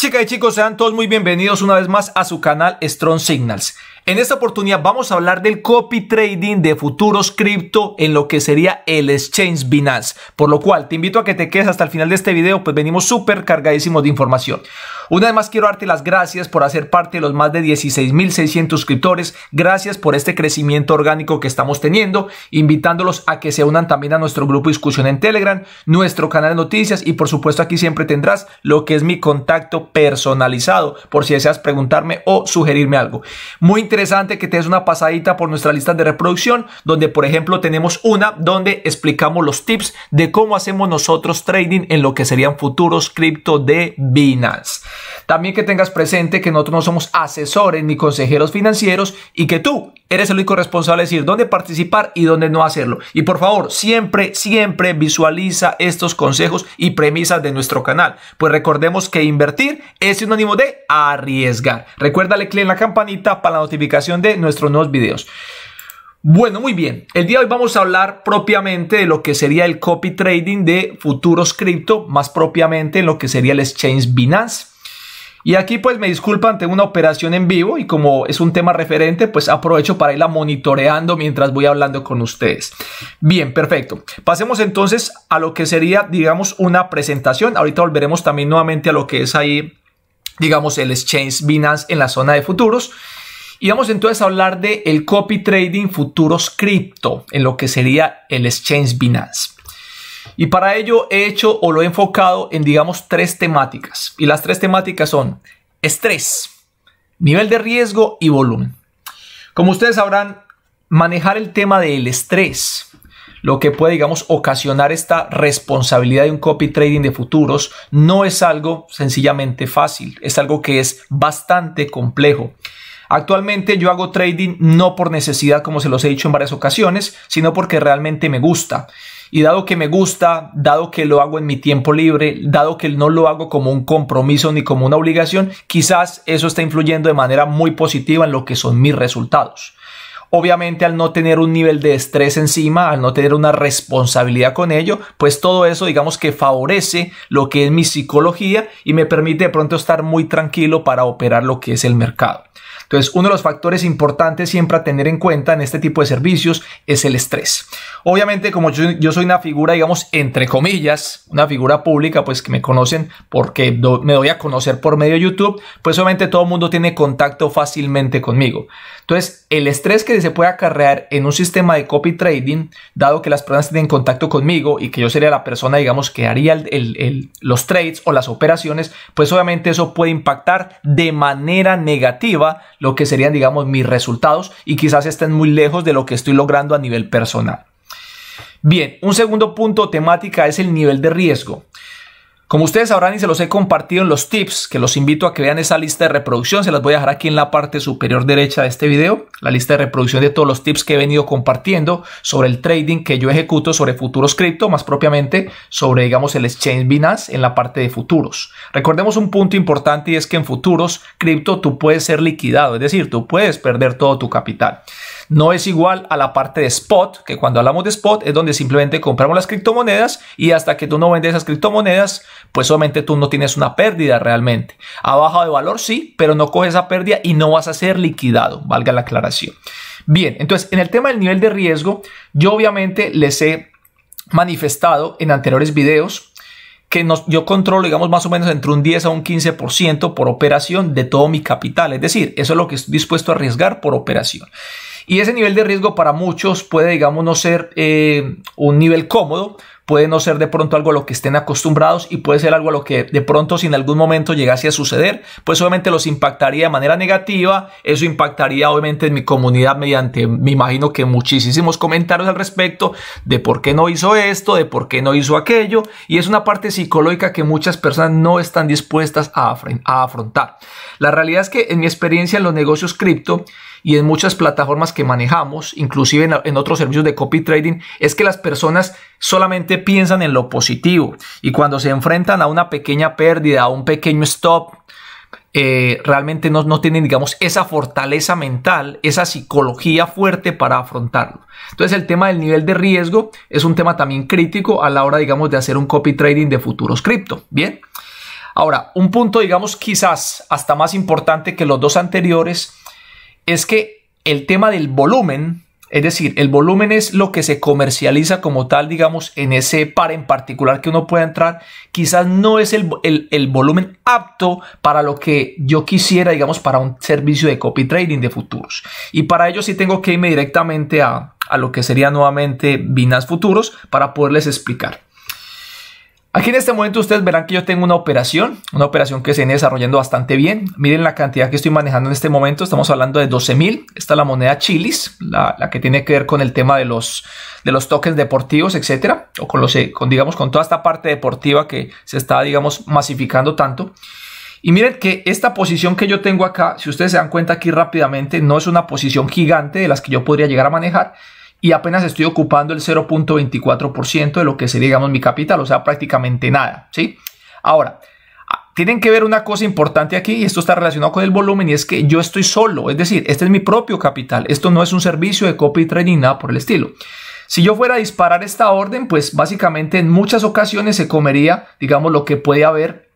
Chicas y chicos, sean todos muy bienvenidos una vez más a su canal Strong Signals. En esta oportunidad vamos a hablar del copy trading de futuros cripto en lo que sería el exchange Binance, por lo cual te invito a que te quedes hasta el final de este video, pues venimos súper cargadísimos de información. Una vez más quiero darte las gracias por hacer parte de los más de 16.600 suscriptores, gracias por este crecimiento orgánico que estamos teniendo, invitándolos a que se unan también a nuestro grupo de discusión en Telegram, nuestro canal de noticias y por supuesto aquí siempre tendrás lo que es mi contacto personalizado por si deseas preguntarme o sugerirme algo. Muy interesante interesante que te des una pasadita por nuestra lista de reproducción, donde por ejemplo tenemos una donde explicamos los tips de cómo hacemos nosotros trading en lo que serían futuros cripto de Binance. También que tengas presente que nosotros no somos asesores ni consejeros financieros y que tú eres el único responsable de decir dónde participar y dónde no hacerlo. Y por favor, siempre, siempre visualiza estos consejos y premisas de nuestro canal. Pues recordemos que invertir es sinónimo de arriesgar. recuérdale clic en la campanita para la notificación de nuestros nuevos videos. Bueno, muy bien. El día de hoy vamos a hablar propiamente de lo que sería el copy trading de futuros cripto, más propiamente en lo que sería el exchange Binance. Y aquí pues me disculpan, tengo una operación en vivo y como es un tema referente, pues aprovecho para irla monitoreando mientras voy hablando con ustedes. Bien, perfecto. Pasemos entonces a lo que sería, digamos, una presentación. Ahorita volveremos también nuevamente a lo que es ahí, digamos, el exchange Binance en la zona de futuros. Y vamos entonces a hablar de el copy trading futuros cripto en lo que sería el exchange Binance. Y para ello he hecho o lo he enfocado en, digamos, tres temáticas. Y las tres temáticas son estrés, nivel de riesgo y volumen. Como ustedes sabrán, manejar el tema del estrés, lo que puede, digamos, ocasionar esta responsabilidad de un copy trading de futuros, no es algo sencillamente fácil, es algo que es bastante complejo. Actualmente yo hago trading no por necesidad, como se los he dicho en varias ocasiones, sino porque realmente me gusta. Y dado que me gusta, dado que lo hago en mi tiempo libre, dado que no lo hago como un compromiso ni como una obligación, quizás eso está influyendo de manera muy positiva en lo que son mis resultados. Obviamente al no tener un nivel de estrés encima, al no tener una responsabilidad con ello, pues todo eso digamos que favorece lo que es mi psicología y me permite de pronto estar muy tranquilo para operar lo que es el mercado. Entonces, uno de los factores importantes siempre a tener en cuenta en este tipo de servicios es el estrés. Obviamente, como yo, soy una figura, digamos, entre comillas, una figura pública, pues que me conocen porque me doy a conocer por medio de YouTube, pues obviamente todo el mundo tiene contacto fácilmente conmigo. Entonces, el estrés que se puede acarrear en un sistema de copy trading, dado que las personas tienen contacto conmigo y que yo sería la persona, digamos, que haría los trades o las operaciones, pues obviamente eso puede impactar de manera negativa lo que serían, digamos, mis resultados y quizás estén muy lejos de lo que estoy logrando a nivel personal. Bien, un segundo punto temática es el nivel de riesgo. Como ustedes sabrán y se los he compartido en los tips, que los invito a que vean esa lista de reproducción, se las voy a dejar aquí en la parte superior derecha de este video, la lista de reproducción de todos los tips que he venido compartiendo sobre el trading que yo ejecuto sobre futuros cripto, más propiamente sobre, digamos, el exchange Binance en la parte de futuros. Recordemos un punto importante y es que en futuros cripto tú puedes ser liquidado, es decir, tú puedes perder todo tu capital no es igual a la parte de spot, que cuando hablamos de spot es donde simplemente compramos las criptomonedas y hasta que tú no vendes esas criptomonedas, pues solamente tú no tienes una pérdida realmente. Ha bajado de valor, sí, pero no coges esa pérdida y no vas a ser liquidado, valga la aclaración. Bien, entonces en el tema del nivel de riesgo, yo obviamente les he manifestado en anteriores videos que nos, yo controlo, digamos, más o menos entre un 10 a un 15% por operación de todo mi capital. Es decir, eso es lo que estoy dispuesto a arriesgar por operación. Y ese nivel de riesgo para muchos puede, digamos, no ser eh, un nivel cómodo, puede no ser de pronto algo a lo que estén acostumbrados y puede ser algo a lo que de pronto si en algún momento llegase a suceder, pues obviamente los impactaría de manera negativa, eso impactaría obviamente en mi comunidad mediante, me imagino que muchísimos comentarios al respecto de por qué no hizo esto, de por qué no hizo aquello, y es una parte psicológica que muchas personas no están dispuestas a, afrontar. La realidad es que en mi experiencia en los negocios cripto, y en muchas plataformas que manejamos, inclusive en, otros servicios de copy trading, es que las personas solamente piensan en lo positivo y cuando se enfrentan a una pequeña pérdida, a un pequeño stop, eh, realmente no, no, tienen, digamos, esa fortaleza mental, esa psicología fuerte para afrontarlo. Entonces el tema del nivel de riesgo es un tema también crítico a la hora, digamos, de hacer un copy trading de futuros cripto. Bien. Ahora, un punto, digamos, quizás hasta más importante que los dos anteriores es que el tema del volumen, es decir, el volumen es lo que se comercializa como tal, digamos, en ese par en particular que uno puede entrar, quizás no es el, volumen apto para lo que yo quisiera, digamos, para un servicio de copy trading de futuros. Y para ello sí tengo que irme directamente a, a lo que sería nuevamente Binance Futuros para poderles explicar. Aquí en este momento ustedes verán que yo tengo una operación, una operación que se viene desarrollando bastante bien. Miren la cantidad que estoy manejando en este momento, estamos hablando de 12.000. Esta es la moneda chilis, la, que tiene que ver con el tema de los, de los tokens deportivos, etcétera, o con los, con, digamos, con toda esta parte deportiva que se está, digamos, masificando tanto. Y miren que esta posición que yo tengo acá, si ustedes se dan cuenta aquí rápidamente, no es una posición gigante de las que yo podría llegar a manejar, y apenas estoy ocupando el 0.24% de lo que sería, digamos, mi capital, o sea, prácticamente nada, ¿sí? Ahora, ah, tienen que ver una cosa importante aquí, y esto está relacionado con el volumen, y es que yo estoy solo, es decir, este es mi propio capital, esto no es un servicio de copy trading, nada por el estilo. Si yo fuera a disparar esta orden, pues básicamente en muchas ocasiones se comería, digamos, lo que puede haber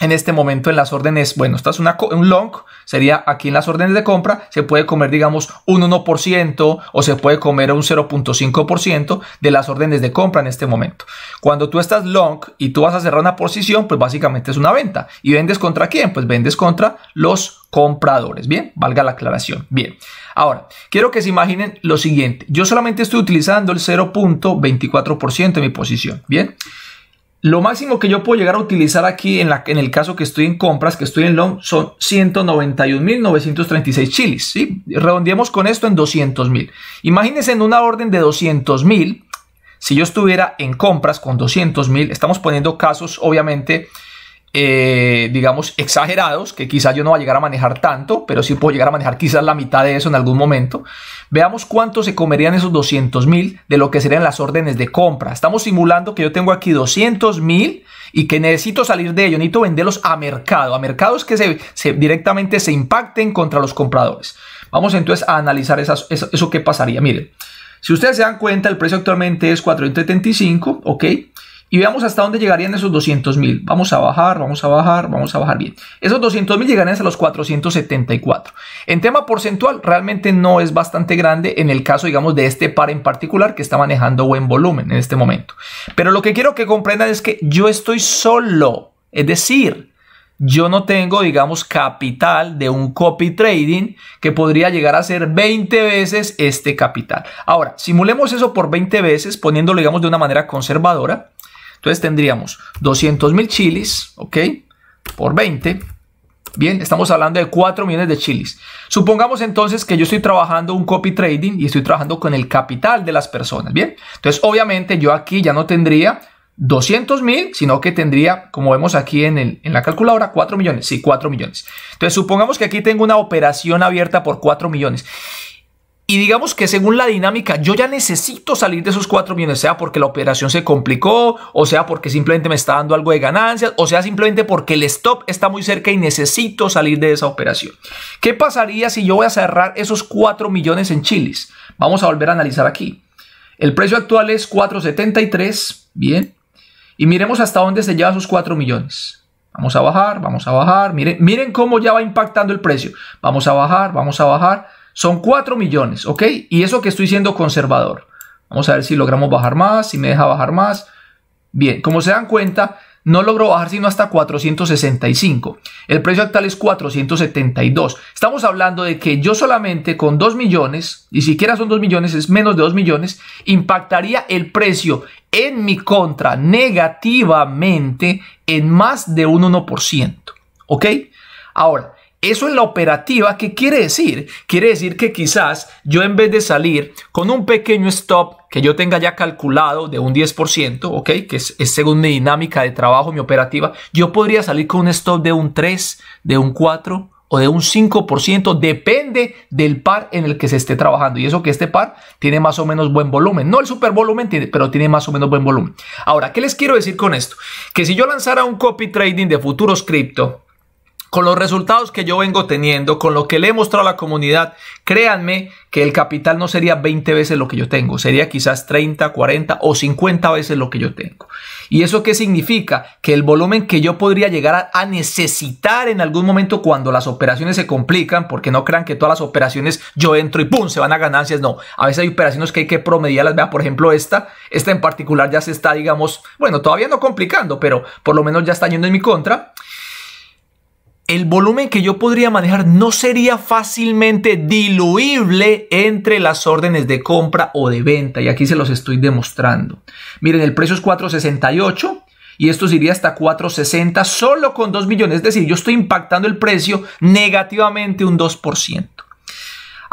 en este momento en las órdenes, bueno, estás es un long, sería aquí en las órdenes de compra, se puede comer, digamos, un 1% o se puede comer un 0.5% de las órdenes de compra en este momento. Cuando tú estás long y tú vas a cerrar una posición, pues básicamente es una venta. ¿Y vendes contra quién? Pues vendes contra los compradores. Bien, valga la aclaración. Bien, ahora quiero que se imaginen lo siguiente. Yo solamente estoy utilizando el 0.24% de mi posición. Bien. Lo máximo que yo puedo llegar a utilizar aquí en, la, en el caso que estoy en compras, que estoy en long, son 191.936 chiles. ¿sí? con esto en 200.000. Imagínense en una orden de 200.000, si yo estuviera en compras con 200.000, estamos poniendo casos obviamente eh, digamos, exagerados, que quizás yo no va a llegar a manejar tanto, pero sí puedo llegar a manejar quizás la mitad de eso en algún momento. Veamos cuánto se comerían esos 200 mil de lo que serían las órdenes de compra. Estamos simulando que yo tengo aquí 200 mil y que necesito salir de ello, necesito venderlos a mercado, a mercados que se, directamente se impacten contra los compradores. Vamos entonces a analizar eso, eso que pasaría. Miren, si ustedes se dan cuenta, el precio actualmente es 475, ¿ok? y veamos hasta dónde llegarían esos 200 mil. Vamos a bajar, vamos a bajar, vamos a bajar bien. Esos 200 mil llegarían hasta los 474. En tema porcentual, realmente no es bastante grande en el caso, digamos, de este par en particular que está manejando buen volumen en este momento. Pero lo que quiero que comprendan es que yo estoy solo. Es decir, yo no tengo, digamos, capital de un copy trading que podría llegar a ser 20 veces este capital. Ahora, simulemos eso por 20 veces, poniéndolo, digamos, de una manera conservadora. Entonces tendríamos mil chilis, ¿ok? Por 20. Bien, estamos hablando de 4 millones de chilis. Supongamos entonces que yo estoy trabajando un copy trading y estoy trabajando con el capital de las personas, ¿bien? Entonces, obviamente yo aquí ya no tendría 200 mil, sino que tendría, como vemos aquí en, el, en, la calculadora, 4 millones. Sí, 4 millones. Entonces, supongamos que aquí tengo una operación abierta por 4 millones. Y digamos que según la dinámica, yo ya necesito salir de esos 4 millones, sea porque la operación se complicó, o sea porque simplemente me está dando algo de ganancias, o sea simplemente porque el stop está muy cerca y necesito salir de esa operación. ¿Qué pasaría si yo voy a cerrar esos 4 millones en chiles? Vamos a volver a analizar aquí. El precio actual es 4.73, bien. Y miremos hasta dónde se lleva esos 4 millones. Vamos a bajar, vamos a bajar. Miren, miren cómo ya va impactando el precio. Vamos a bajar, vamos a bajar son 4 millones, ¿ok? Y eso que estoy siendo conservador. Vamos a ver si logramos bajar más, si me deja bajar más. Bien, como se dan cuenta, no logro bajar sino hasta 465. El precio actual es 472. Estamos hablando de que yo solamente con 2 millones, y siquiera son 2 millones, es menos de 2 millones, impactaría el precio en mi contra negativamente en más de un 1%. ¿Ok? Ahora, eso es la operativa, ¿qué quiere decir? Quiere decir que quizás yo en vez de salir con un pequeño stop que yo tenga ya calculado de un 10%, ¿ok? Que es, según mi dinámica de trabajo, mi operativa, yo podría salir con un stop de un 3, de un 4 o de un 5%, depende del par en el que se esté trabajando. Y eso que este par tiene más o menos buen volumen. No el super volumen, pero tiene más o menos buen volumen. Ahora, ¿qué les quiero decir con esto? Que si yo lanzara un copy trading de futuros cripto, con los resultados que yo vengo teniendo, con lo que le he mostrado a la comunidad, créanme que el capital no sería 20 veces lo que yo tengo, sería quizás 30, 40 o 50 veces lo que yo tengo. ¿Y eso qué significa? Que el volumen que yo podría llegar a, necesitar en algún momento cuando las operaciones se complican, porque no crean que todas las operaciones yo entro y ¡pum! se van a ganancias, no. A veces hay operaciones que hay que promediarlas, vea, por ejemplo esta, esta en particular ya se está, digamos, bueno, todavía no complicando, pero por lo menos ya está yendo en mi contra el volumen que yo podría manejar no sería fácilmente diluible entre las órdenes de compra o de venta. Y aquí se los estoy demostrando. Miren, el precio es 468 y esto iría hasta 460 solo con 2 millones. Es decir, yo estoy impactando el precio negativamente un 2%.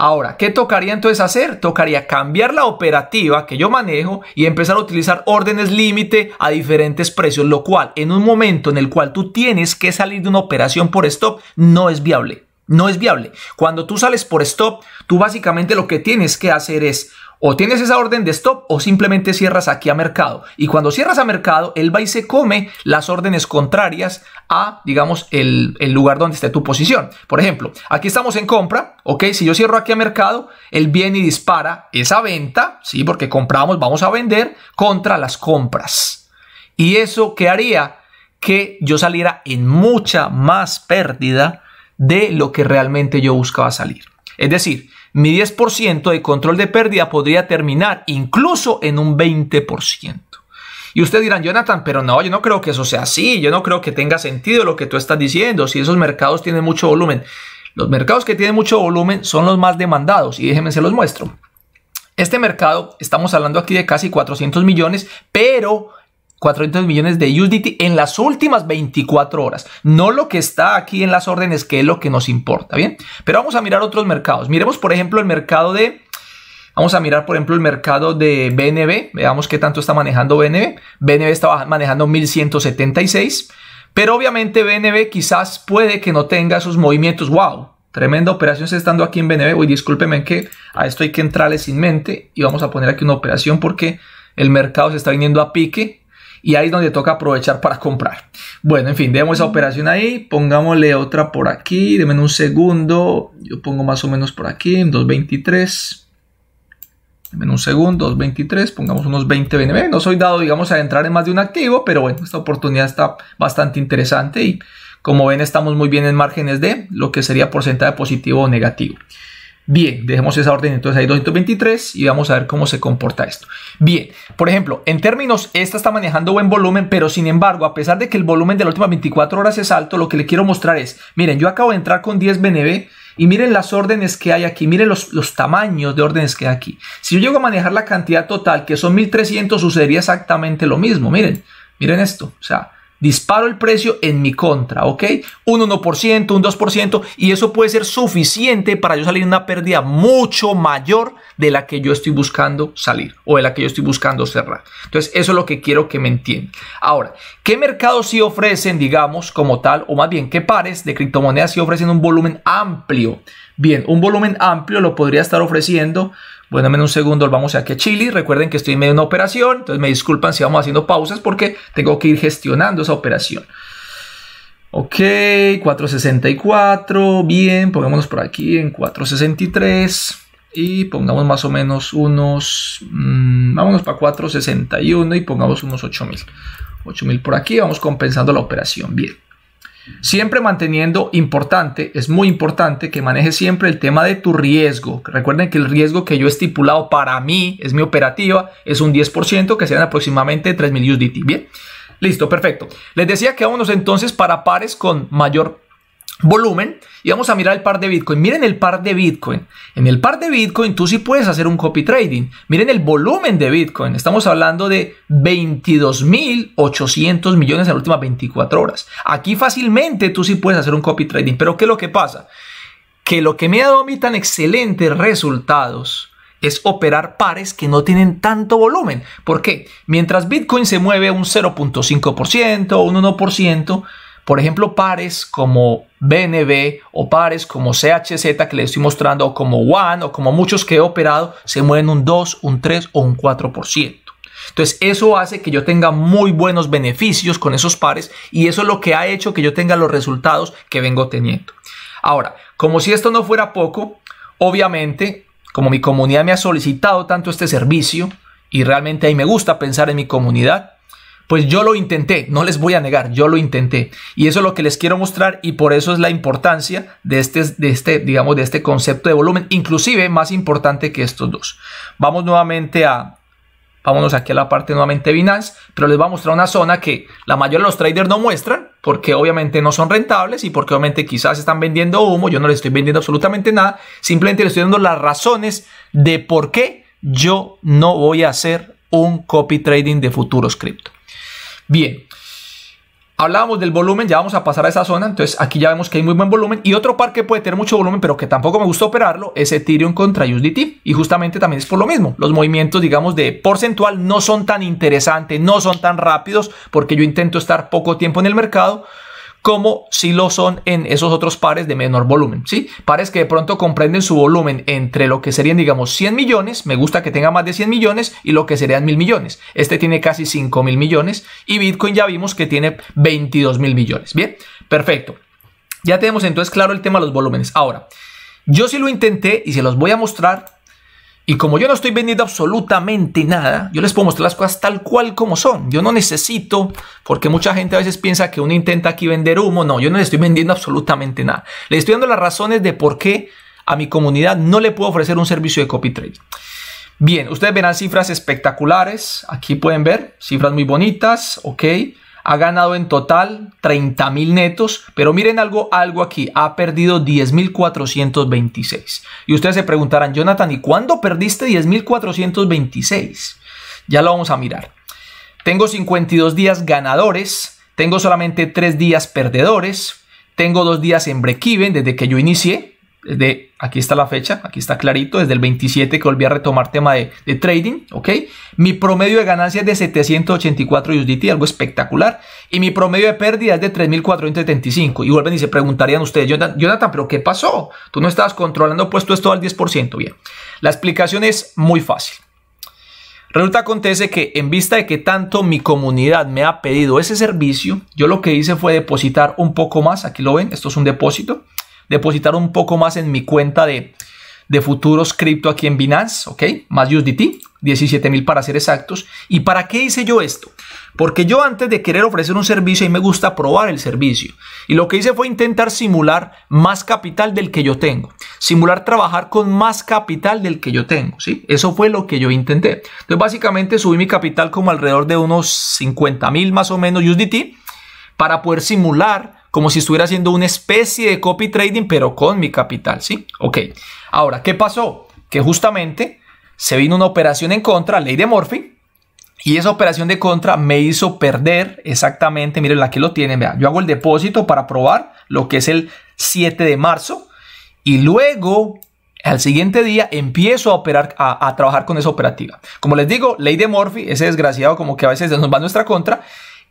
Ahora, ¿qué tocaría entonces hacer? Tocaría cambiar la operativa que yo manejo y empezar a utilizar órdenes límite a diferentes precios, lo cual en un momento en el cual tú tienes que salir de una operación por stop no es viable. No es viable. Cuando tú sales por stop, tú básicamente lo que tienes que hacer es o tienes esa orden de stop o simplemente cierras aquí a mercado. Y cuando cierras a mercado, él va y se come las órdenes contrarias a, digamos, el, lugar donde esté tu posición. Por ejemplo, aquí estamos en compra, ¿ok? Si yo cierro aquí a mercado, él viene y dispara esa venta, ¿sí? Porque compramos, vamos a vender contra las compras. ¿Y eso que haría? Que yo saliera en mucha más pérdida de lo que realmente yo buscaba salir. Es decir, mi 10% de control de pérdida podría terminar incluso en un 20%. Y ustedes dirán, Jonathan, pero no, yo no creo que eso sea así, yo no creo que tenga sentido lo que tú estás diciendo, si esos mercados tienen mucho volumen. Los mercados que tienen mucho volumen son los más demandados y déjenme se los muestro. Este mercado, estamos hablando aquí de casi 400 millones, pero 400 millones de USDT en las últimas 24 horas. No lo que está aquí en las órdenes, que es lo que nos importa, ¿bien? Pero vamos a mirar otros mercados. Miremos, por ejemplo, el mercado de... Vamos a mirar, por ejemplo, el mercado de BNB. Veamos qué tanto está manejando BNB. BNB está manejando 1176. Pero obviamente BNB quizás puede que no tenga sus movimientos. ¡Wow! Tremenda operación estando aquí en BNB. Uy, discúlpeme que a esto hay que entrarle sin mente. Y vamos a poner aquí una operación porque el mercado se está viniendo a pique y ahí es donde toca aprovechar para comprar. Bueno, en fin, dejemos esa operación ahí, pongámosle otra por aquí, denme un segundo, yo pongo más o menos por aquí, en 223. En un segundo, 223, pongamos unos 20 BNB. No soy dado, digamos, a entrar en más de un activo, pero bueno, esta oportunidad está bastante interesante y como ven estamos muy bien en márgenes de lo que sería porcentaje positivo o negativo. Bien, dejemos esa orden entonces ahí 223 y vamos a ver cómo se comporta esto. Bien, por ejemplo, en términos, esta está manejando buen volumen, pero sin embargo, a pesar de que el volumen de las últimas 24 horas es alto, lo que le quiero mostrar es, miren, yo acabo de entrar con 10 BNB y miren las órdenes que hay aquí, miren los, los tamaños de órdenes que hay aquí. Si yo llego a manejar la cantidad total, que son 1300, sucedería exactamente lo mismo, miren, miren esto, o sea, disparo el precio en mi contra, ¿ok? Un 1%, un 2%, y eso puede ser suficiente para yo salir una pérdida mucho mayor de la que yo estoy buscando salir o de la que yo estoy buscando cerrar. Entonces, eso es lo que quiero que me entiendan. Ahora, ¿qué mercados sí ofrecen, digamos, como tal, o más bien, qué pares de criptomonedas sí ofrecen un volumen amplio? Bien, un volumen amplio lo podría estar ofreciendo bueno, en un segundo, vamos aquí a Chile. Recuerden que estoy en medio de una operación, entonces me disculpan si vamos haciendo pausas porque tengo que ir gestionando esa operación. Ok, 464, bien, pongámonos por aquí en 463 y pongamos más o menos unos, mm, vámonos para 461 y pongamos unos 8000. 8000 por aquí, vamos compensando la operación, bien. Siempre manteniendo importante, es muy importante que manejes siempre el tema de tu riesgo. Recuerden que el riesgo que yo he estipulado para mí, es mi operativa, es un 10%, que sean aproximadamente 3.000 USDT. Bien, listo, perfecto. Les decía que vámonos entonces para pares con mayor volumen y vamos a mirar el par de Bitcoin. Miren el par de Bitcoin. En el par de Bitcoin tú sí puedes hacer un copy trading. Miren el volumen de Bitcoin. Estamos hablando de 22.800 millones en las últimas 24 horas. Aquí fácilmente tú sí puedes hacer un copy trading. Pero ¿qué es lo que pasa? Que lo que me ha dado a mí tan excelentes resultados es operar pares que no tienen tanto volumen. ¿Por qué? Mientras Bitcoin se mueve un 0.5%, un 1%, por ejemplo, pares como BNB o pares como CHZ que les estoy mostrando o como ONE o como muchos que he operado se mueven un 2, un 3 o un 4%. Entonces eso hace que yo tenga muy buenos beneficios con esos pares y eso es lo que ha hecho que yo tenga los resultados que vengo teniendo. Ahora, como si esto no fuera poco, obviamente, como mi comunidad me ha solicitado tanto este servicio y realmente ahí me gusta pensar en mi comunidad, pues yo lo intenté, no les voy a negar, yo lo intenté. Y eso es lo que les quiero mostrar y por eso es la importancia de este, de este digamos, de este concepto de volumen, inclusive más importante que estos dos. Vamos nuevamente a, Vámonos aquí a la parte nuevamente Binance, pero les voy a mostrar una zona que la mayoría de los traders no muestran porque obviamente no son rentables y porque obviamente quizás están vendiendo humo. Yo no les estoy vendiendo absolutamente nada, simplemente les estoy dando las razones de por qué yo no voy a hacer un copy trading de futuros cripto. Bien, hablábamos del volumen, ya vamos a pasar a esa zona, entonces aquí ya vemos que hay muy buen volumen y otro par que puede tener mucho volumen pero que tampoco me gusta operarlo es Ethereum contra USDT y justamente también es por lo mismo, los movimientos digamos de porcentual no son tan interesantes, no son tan rápidos porque yo intento estar poco tiempo en el mercado, como si lo son en esos otros pares de menor volumen, ¿sí? Pares que de pronto comprenden su volumen entre lo que serían, digamos, 100 millones, me gusta que tenga más de 100 millones, y lo que serían mil millones. Este tiene casi 5 mil millones y Bitcoin ya vimos que tiene 22 mil millones, ¿bien? Perfecto. Ya tenemos entonces claro el tema de los volúmenes. Ahora, yo sí lo intenté y se los voy a mostrar y como yo no estoy vendiendo absolutamente nada, yo les puedo mostrar las cosas tal cual como son. Yo no necesito, porque mucha gente a veces piensa que uno intenta aquí vender humo. No, yo no les estoy vendiendo absolutamente nada. Les estoy dando las razones de por qué a mi comunidad no le puedo ofrecer un servicio de copy trade. Bien, ustedes verán cifras espectaculares. Aquí pueden ver cifras muy bonitas, ¿ok? ha ganado en total 30.000 netos, pero miren algo, algo aquí, ha perdido 10.426. Y ustedes se preguntarán, Jonathan, ¿y cuándo perdiste 10.426? Ya lo vamos a mirar. Tengo 52 días ganadores, tengo solamente 3 días perdedores, tengo 2 días en break desde que yo inicié, desde Aquí está la fecha, aquí está clarito, desde el 27 que volví a retomar tema de, trading, ¿ok? Mi promedio de ganancias de 784 USDT, algo espectacular, y mi promedio de pérdidas de 3475. Y vuelven y se preguntarían ustedes, Jonathan, pero ¿qué pasó? Tú no estabas controlando pues tú esto al 10%, bien. La explicación es muy fácil. Resulta acontece que en vista de que tanto mi comunidad me ha pedido ese servicio, yo lo que hice fue depositar un poco más, aquí lo ven, esto es un depósito, depositar un poco más en mi cuenta de, futuros cripto aquí en Binance, ¿ok? Más USDT, 17 mil para ser exactos. ¿Y para qué hice yo esto? Porque yo antes de querer ofrecer un servicio, y me gusta probar el servicio. Y lo que hice fue intentar simular más capital del que yo tengo. Simular trabajar con más capital del que yo tengo, ¿sí? Eso fue lo que yo intenté. Entonces, básicamente subí mi capital como alrededor de unos 50 mil más o menos USDT para poder simular como si estuviera haciendo una especie de copy trading, pero con mi capital, ¿sí? Ok. Ahora, ¿qué pasó? Que justamente se vino una operación en contra, ley de Morphy, y esa operación de contra me hizo perder exactamente, miren, que lo tienen, vean, yo hago el depósito para probar lo que es el 7 de marzo, y luego al siguiente día empiezo a operar, a, trabajar con esa operativa. Como les digo, ley de Morphy, ese desgraciado como que a veces nos va a nuestra contra.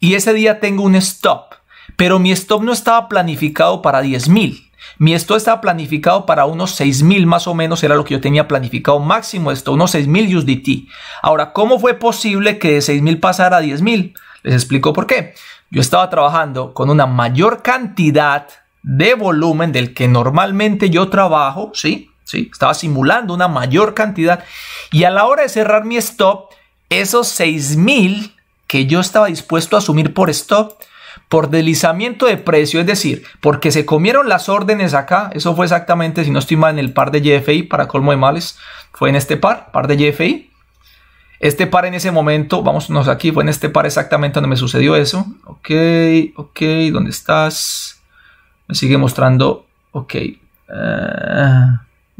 Y ese día tengo un stop. Pero mi stop no estaba planificado para 10.000. Mi stop estaba planificado para unos 6.000 más o menos, era lo que yo tenía planificado máximo esto, unos 6.000 USDT. Ahora, ¿cómo fue posible que de 6.000 pasara a 10.000? Les explico por qué. Yo estaba trabajando con una mayor cantidad de volumen del que normalmente yo trabajo, ¿sí? ¿Sí? Estaba simulando una mayor cantidad. Y a la hora de cerrar mi stop, esos 6.000 que yo estaba dispuesto a asumir por stop, por deslizamiento de precio, es decir, porque se comieron las órdenes acá, eso fue exactamente, si no estoy mal, en el par de JFI, para colmo de males, fue en este par, par de JFI. Este par en ese momento, vámonos aquí, fue en este par exactamente donde me sucedió eso. Ok, ok, ¿dónde estás? Me sigue mostrando, ok. Eh,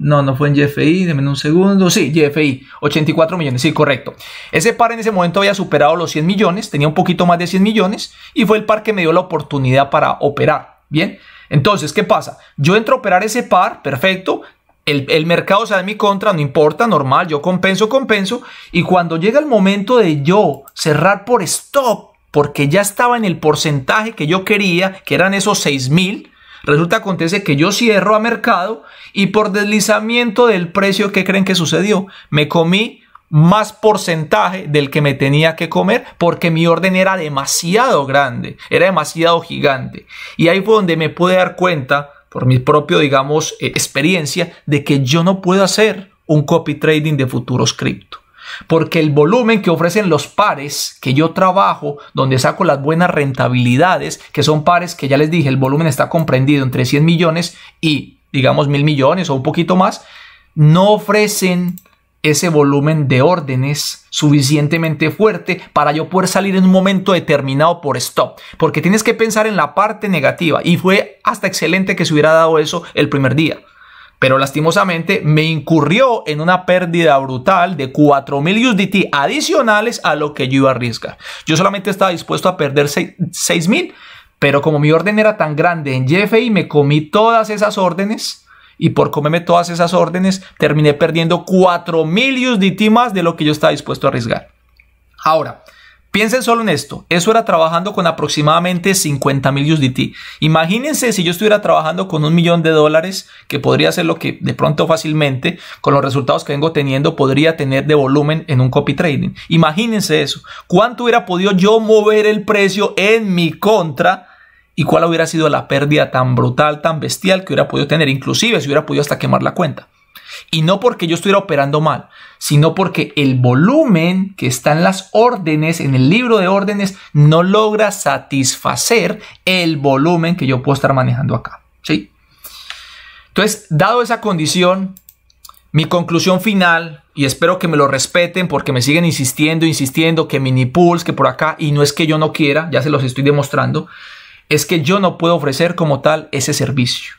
no, no fue en GFI, denme un segundo. Sí, GFI, 84 millones, sí, correcto. Ese par en ese momento había superado los 100 millones, tenía un poquito más de 100 millones y fue el par que me dio la oportunidad para operar. Bien, entonces, ¿qué pasa? Yo entro a operar ese par, perfecto. El, mercado se da en mi contra, no importa, normal, yo compenso, compenso. Y cuando llega el momento de yo cerrar por stop, porque ya estaba en el porcentaje que yo quería, que eran esos 6 mil, Resulta acontece que yo cierro a mercado y por deslizamiento del precio que creen que sucedió, me comí más porcentaje del que me tenía que comer porque mi orden era demasiado grande, era demasiado gigante. Y ahí fue donde me pude dar cuenta, por mi propia, digamos, eh, experiencia, de que yo no puedo hacer un copy trading de futuros cripto porque el volumen que ofrecen los pares que yo trabajo, donde saco las buenas rentabilidades, que son pares que ya les dije, el volumen está comprendido entre 100 millones y digamos mil millones o un poquito más, no ofrecen ese volumen de órdenes suficientemente fuerte para yo poder salir en un momento determinado por stop, porque tienes que pensar en la parte negativa y fue hasta excelente que se hubiera dado eso el primer día pero lastimosamente me incurrió en una pérdida brutal de 4.000 USDT adicionales a lo que yo iba a arriesgar. Yo solamente estaba dispuesto a perder 6.000, pero como mi orden era tan grande en y me comí todas esas órdenes y por comerme todas esas órdenes terminé perdiendo 4.000 USDT más de lo que yo estaba dispuesto a arriesgar. Ahora, Piensen solo en esto, eso era trabajando con aproximadamente 50 mil USDT. Imagínense si yo estuviera trabajando con un millón de dólares, que podría ser lo que de pronto fácilmente, con los resultados que vengo teniendo, podría tener de volumen en un copy trading. Imagínense eso, cuánto hubiera podido yo mover el precio en mi contra y cuál hubiera sido la pérdida tan brutal, tan bestial que hubiera podido tener, inclusive si hubiera podido hasta quemar la cuenta. Y no porque yo estuviera operando mal, sino porque el volumen que está en las órdenes, en el libro de órdenes, no logra satisfacer el volumen que yo puedo estar manejando acá. ¿sí? Entonces, dado esa condición, mi conclusión final, y espero que me lo respeten porque me siguen insistiendo, insistiendo, que mini pools, que por acá, y no es que yo no quiera, ya se los estoy demostrando, es que yo no puedo ofrecer como tal ese servicio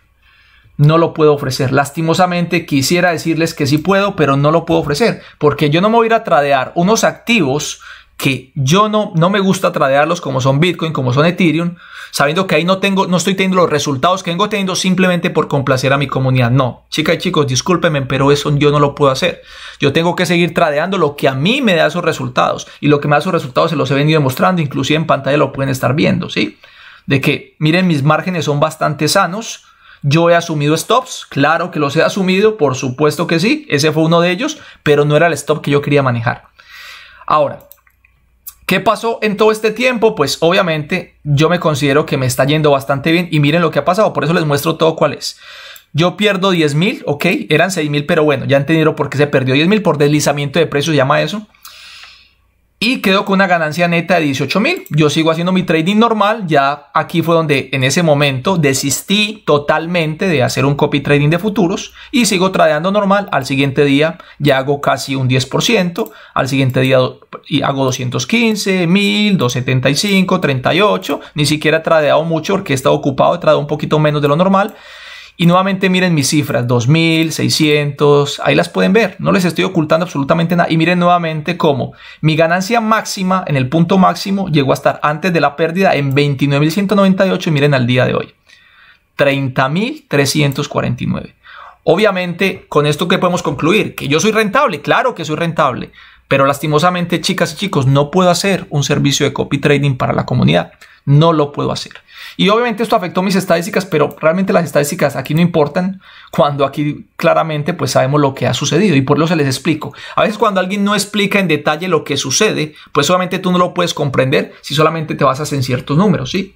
no lo puedo ofrecer. Lastimosamente quisiera decirles que sí puedo, pero no lo puedo ofrecer, porque yo no me voy a ir a tradear unos activos que yo no, no me gusta tradearlos como son Bitcoin, como son Ethereum, sabiendo que ahí no tengo, no estoy teniendo los resultados que vengo teniendo simplemente por complacer a mi comunidad. No, chicas y chicos, discúlpenme, pero eso yo no lo puedo hacer. Yo tengo que seguir tradeando lo que a mí me da esos resultados. Y lo que me da esos resultados se los he venido demostrando, inclusive en pantalla lo pueden estar viendo, ¿sí? De que, miren, mis márgenes son bastante sanos yo he asumido stops, claro que los he asumido, por supuesto que sí, ese fue uno de ellos, pero no era el stop que yo quería manejar. Ahora, ¿Qué pasó en todo este tiempo? Pues obviamente yo me considero que me está yendo bastante bien y miren lo que ha pasado, por eso les muestro todo cuál es. Yo pierdo 10 mil, ok, eran 6 mil, pero bueno, ya entendieron por qué se perdió 10 mil por deslizamiento de precios, llama eso y quedo con una ganancia neta de 18 mil. Yo sigo haciendo mi trading normal. Ya aquí fue donde en ese momento desistí totalmente de hacer un copy trading de futuros y sigo tradeando normal. Al siguiente día ya hago casi un 10%. Al siguiente día hago 215, 1000, 275, 38. Ni siquiera he tradeado mucho porque he estado ocupado. He tradeado un poquito menos de lo normal. Y nuevamente miren mis cifras, 2.600, ahí las pueden ver, no les estoy ocultando absolutamente nada. Y miren nuevamente cómo mi ganancia máxima en el punto máximo llegó a estar antes de la pérdida en 29.198 miren al día de hoy, 30.349. Obviamente, con esto que podemos concluir, que yo soy rentable, claro que soy rentable, pero lastimosamente, chicas y chicos, no puedo hacer un servicio de copy trading para la comunidad. No lo puedo hacer. Y obviamente esto afectó mis estadísticas, pero realmente las estadísticas aquí no importan cuando aquí claramente pues sabemos lo que ha sucedido y por eso se les explico. A veces cuando alguien no explica en detalle lo que sucede, pues solamente tú no lo puedes comprender si solamente te basas en ciertos números, ¿sí?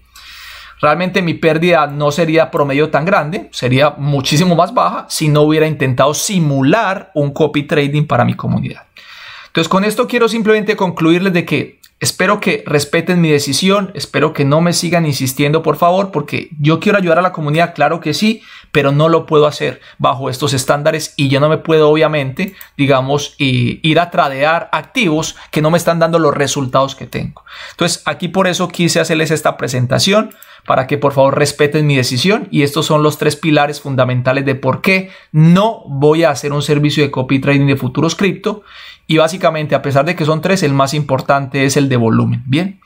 Realmente mi pérdida no sería promedio tan grande, sería muchísimo más baja si no hubiera intentado simular un copy trading para mi comunidad. Entonces con esto quiero simplemente concluirles de que espero que respeten mi decisión, espero que no me sigan insistiendo por favor, porque yo quiero ayudar a la comunidad, claro que sí, pero no lo puedo hacer bajo estos estándares y yo no me puedo obviamente, digamos, ir a tradear activos que no me están dando los resultados que tengo. Entonces aquí por eso quise hacerles esta presentación para que por favor respeten mi decisión. Y estos son los tres pilares fundamentales de por qué no voy a hacer un servicio de copy trading de futuros cripto. Y básicamente, a pesar de que son tres, el más importante es el de volumen. Bien.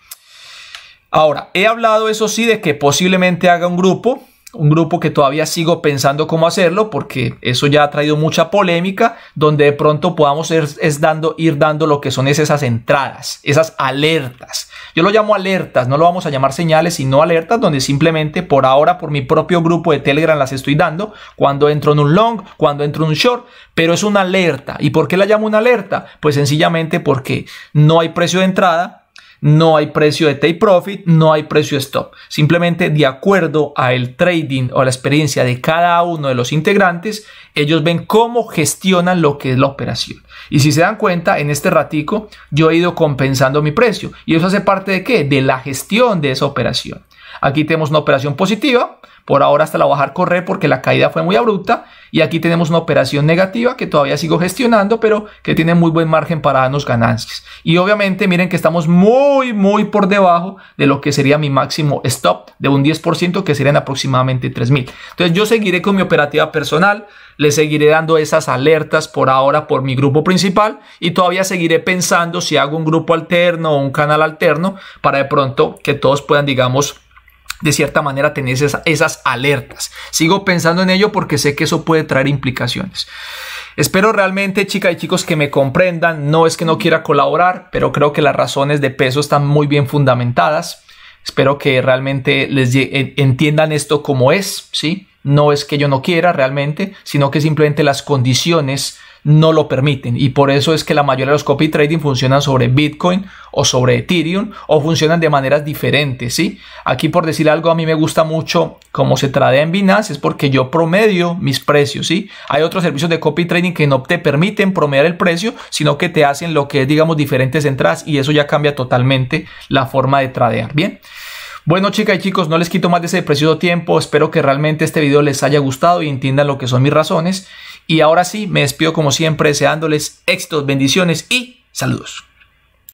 Ahora, he hablado eso sí de que posiblemente haga un grupo un grupo que todavía sigo pensando cómo hacerlo porque eso ya ha traído mucha polémica, donde de pronto podamos ir, es dando, ir dando lo que son esas entradas, esas alertas. Yo lo llamo alertas, no lo vamos a llamar señales, sino alertas donde simplemente por ahora por mi propio grupo de Telegram las estoy dando, cuando entro en un long, cuando entro en un short, pero es una alerta. ¿Y por qué la llamo una alerta? Pues sencillamente porque no hay precio de entrada, no hay precio de take profit, no hay precio stop. Simplemente de acuerdo a el trading o a la experiencia de cada uno de los integrantes, ellos ven cómo gestionan lo que es la operación. Y si se dan cuenta, en este ratico yo he ido compensando mi precio. ¿Y eso hace parte de qué? De la gestión de esa operación. Aquí tenemos una operación positiva, por ahora hasta la bajar correr porque la caída fue muy abrupta y aquí tenemos una operación negativa que todavía sigo gestionando pero que tiene muy buen margen para darnos ganancias. Y obviamente miren que estamos muy muy por debajo de lo que sería mi máximo stop de un 10% que serían aproximadamente 3.000. Entonces yo seguiré con mi operativa personal, le seguiré dando esas alertas por ahora por mi grupo principal y todavía seguiré pensando si hago un grupo alterno o un canal alterno para de pronto que todos puedan digamos de cierta manera tenés esas alertas. Sigo pensando en ello porque sé que eso puede traer implicaciones. Espero realmente, chicas y chicos, que me comprendan. No es que no quiera colaborar, pero creo que las razones de peso están muy bien fundamentadas. Espero que realmente les entiendan esto como es, ¿sí? No es que yo no quiera realmente, sino que simplemente las condiciones no lo permiten y por eso es que la mayoría de los copy trading funcionan sobre Bitcoin o sobre Ethereum o funcionan de maneras diferentes, ¿sí? Aquí por decir algo a mí me gusta mucho cómo se tradea en Binance es porque yo promedio mis precios, ¿sí? Hay otros servicios de copy trading que no te permiten promediar el precio, sino que te hacen lo que es digamos diferentes entradas y eso ya cambia totalmente la forma de tradear, ¿bien? Bueno, chicas y chicos, no les quito más de ese precioso tiempo. Espero que realmente este video les haya gustado y entiendan lo que son mis razones. Y ahora sí, me despido como siempre deseándoles éxitos, bendiciones y saludos.